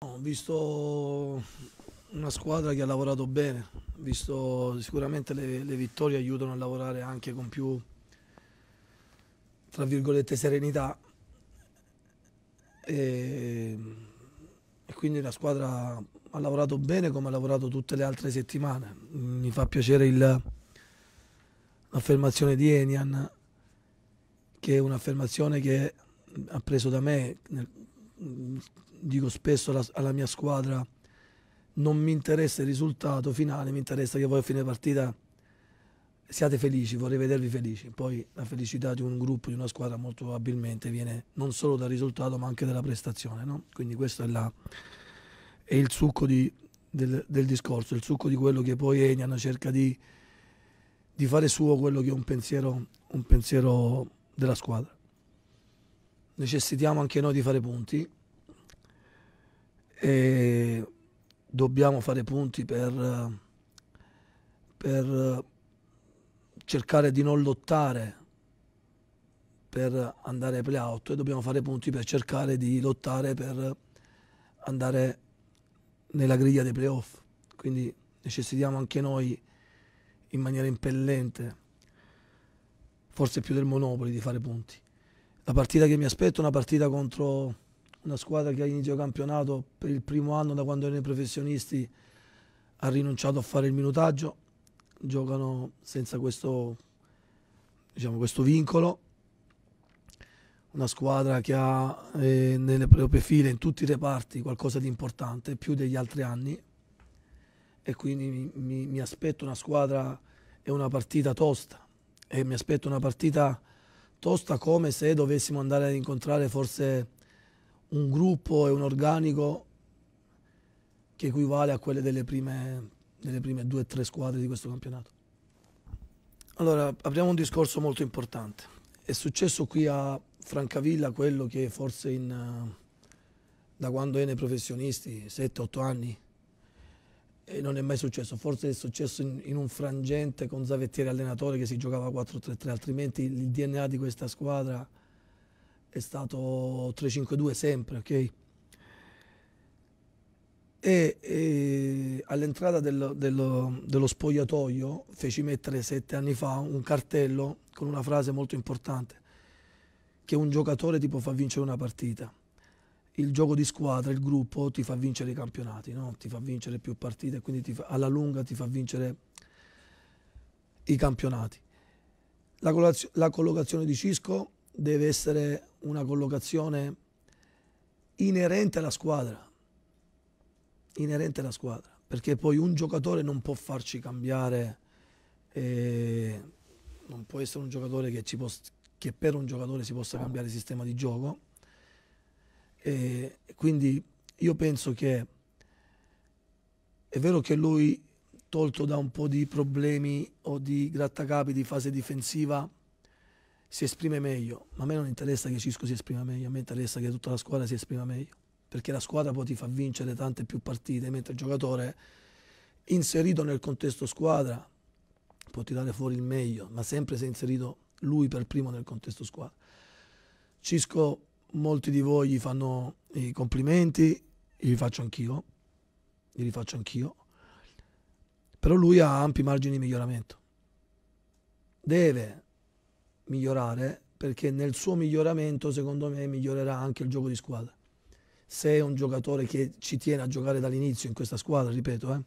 Ho visto una squadra che ha lavorato bene, visto sicuramente le, le vittorie aiutano a lavorare anche con più, tra virgolette, serenità. E, e quindi la squadra ha lavorato bene come ha lavorato tutte le altre settimane. Mi fa piacere l'affermazione di Enian, che è un'affermazione che ha preso da me nel, dico spesso alla, alla mia squadra, non mi interessa il risultato finale, mi interessa che voi a fine partita siate felici, vorrei vedervi felici. Poi la felicità di un gruppo, di una squadra molto probabilmente viene non solo dal risultato ma anche dalla prestazione. No? Quindi questo è, la, è il succo di, del, del, discorso, il succo di quello che poi Enian cerca di, di fare suo quello che è un pensiero, un pensiero della squadra necessitiamo anche noi di fare punti e dobbiamo fare punti per, per cercare di non lottare per andare ai playout e dobbiamo fare punti per cercare di lottare per andare nella griglia dei playoff. Quindi necessitiamo anche noi in maniera impellente, forse più del Monopoli, di fare punti. La partita che mi aspetto è una partita contro una squadra che ha all'inizio campionato, per il primo anno da quando erano i professionisti, ha rinunciato a fare il minutaggio. Giocano senza questo, diciamo, questo vincolo. Una squadra che ha eh, nelle proprie file, in tutti i reparti, qualcosa di importante, più degli altri anni. E quindi mi, mi, mi aspetto una squadra e una partita tosta. E mi aspetto una partita tosta come se dovessimo andare ad incontrare forse un gruppo e un organico che equivale a quelle delle prime, delle prime due o tre squadre di questo campionato. Allora, apriamo un discorso molto importante. È successo qui a Francavilla quello che forse in, eh, da quando è nei professionisti, 7-8 anni, e non è mai successo, forse è successo in, in un frangente con Zavettieri allenatore che si giocava 4-3-3, altrimenti il DNA di questa squadra è stato 3-5-2 sempre, ok? E, e all'entrata dello, dello, dello spogliatoio feci mettere sette anni fa un cartello con una frase molto importante, che un giocatore ti può far vincere una partita il gioco di squadra, il gruppo ti fa vincere i campionati, no? ti fa vincere più partite, quindi fa, alla lunga ti fa vincere i campionati. La, la collocazione di Cisco deve essere una collocazione inerente alla squadra, inerente alla squadra, perché poi un giocatore non può farci cambiare, eh, non può essere un giocatore che, può, che per un giocatore si possa cambiare il sistema di gioco e quindi io penso che è vero che lui, tolto da un po' di problemi o di grattacapi di fase difensiva, si esprime meglio, ma a me non interessa che Cisco si esprima meglio, a me interessa che tutta la squadra si esprima meglio, perché la squadra poi ti fa vincere tante più partite, mentre il giocatore inserito nel contesto squadra può tirare fuori il meglio, ma sempre se inserito lui per primo nel contesto squadra. Cisco molti di voi gli fanno i complimenti, gli faccio anch'io, li faccio anch'io, però lui ha ampi margini di miglioramento. Deve migliorare perché nel suo miglioramento secondo me migliorerà anche il gioco di squadra. Se è un giocatore che ci tiene a giocare dall'inizio in questa squadra, ripeto, eh.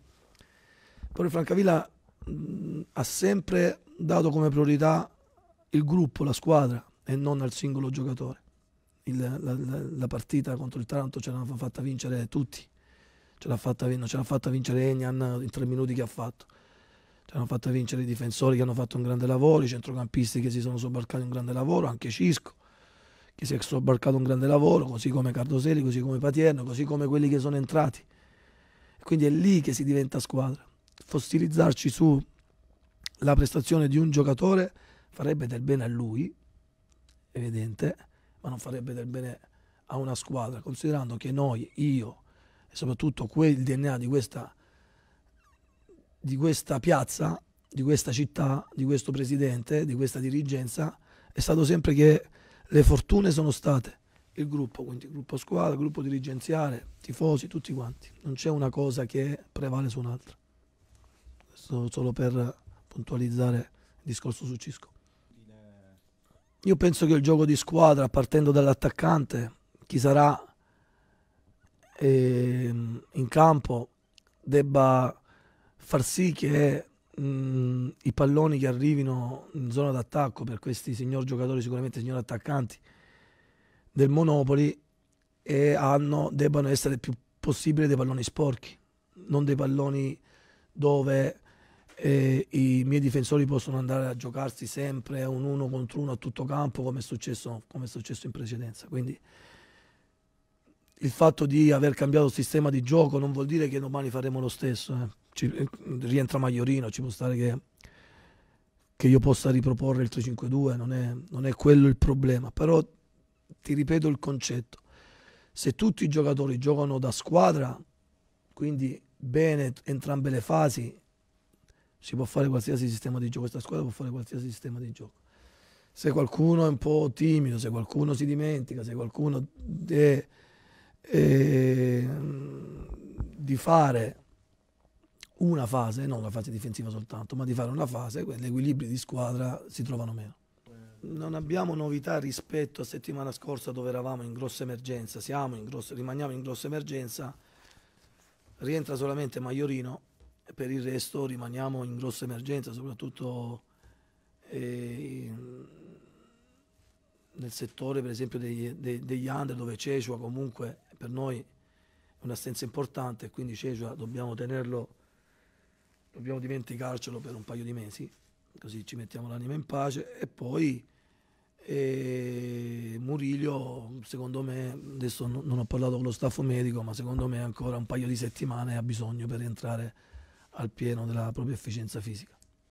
però Francavilla mh, mm, ha sempre dato come priorità il gruppo, la squadra e non al singolo giocatore il, la, la, la, partita contro il Taranto ce l'hanno fatta vincere tutti, ce l'ha fatta, non ce l'ha fatta vincere Enian in tre minuti che ha fatto, ce l'hanno fatta vincere i difensori che hanno fatto un grande lavoro, i centrocampisti che si sono sobbarcati un grande lavoro, anche Cisco che si è sobbarcato un grande lavoro, così come Cardoseli, così come Patierno, così come quelli che sono entrati. Quindi è lì che si diventa squadra. Fossilizzarci sulla prestazione di un giocatore farebbe del bene a lui, evidente, ma non farebbe del bene a una squadra, considerando che noi, io e soprattutto quel DNA di questa, di questa piazza, di questa città, di questo presidente, di questa dirigenza, è stato sempre che le fortune sono state il gruppo, quindi il gruppo squadra, il gruppo dirigenziale, tifosi, tutti quanti. Non c'è una cosa che prevale su un'altra. Questo solo per puntualizzare il discorso su Cisco. Io penso che il gioco di squadra, partendo dall'attaccante, chi sarà eh, in campo, debba far sì che mh, mm, i palloni che arrivino in zona d'attacco per questi signor giocatori, sicuramente signor attaccanti del Monopoli, e hanno, debbano essere il più possibile dei palloni sporchi, non dei palloni dove e i miei difensori possono andare a giocarsi sempre un uno contro uno a tutto campo come è successo, come è successo in precedenza. Quindi il fatto di aver cambiato sistema di gioco non vuol dire che domani faremo lo stesso. Eh. Ci, eh, rientra Magliorino, ci può stare che, che io possa riproporre il 3-5-2, non è, non è quello il problema. Però ti ripeto il concetto. Se tutti i giocatori giocano da squadra, quindi bene entrambe le fasi, si può fare qualsiasi sistema di gioco, questa squadra può fare qualsiasi sistema di gioco. Se qualcuno è un po' timido, se qualcuno si dimentica, se qualcuno è, è, mm, di fare una fase, non una fase difensiva soltanto, ma di fare una fase, gli equilibri di squadra si trovano meno. Non abbiamo novità rispetto a settimana scorsa dove eravamo in grossa emergenza, in grosso, rimaniamo in grossa emergenza, rientra solamente Maiorino per il resto rimaniamo in grossa emergenza, soprattutto eh, nel settore per esempio degli, de, degli under dove Cecua comunque per noi è un'assenza importante, e quindi Cecua dobbiamo tenerlo, dobbiamo dimenticarcelo per un paio di mesi, così ci mettiamo l'anima in pace e poi e eh, Murillo secondo me adesso non ho parlato con lo staff medico ma secondo me ancora un paio di settimane ha bisogno per entrare al pieno della propria efficienza fisica.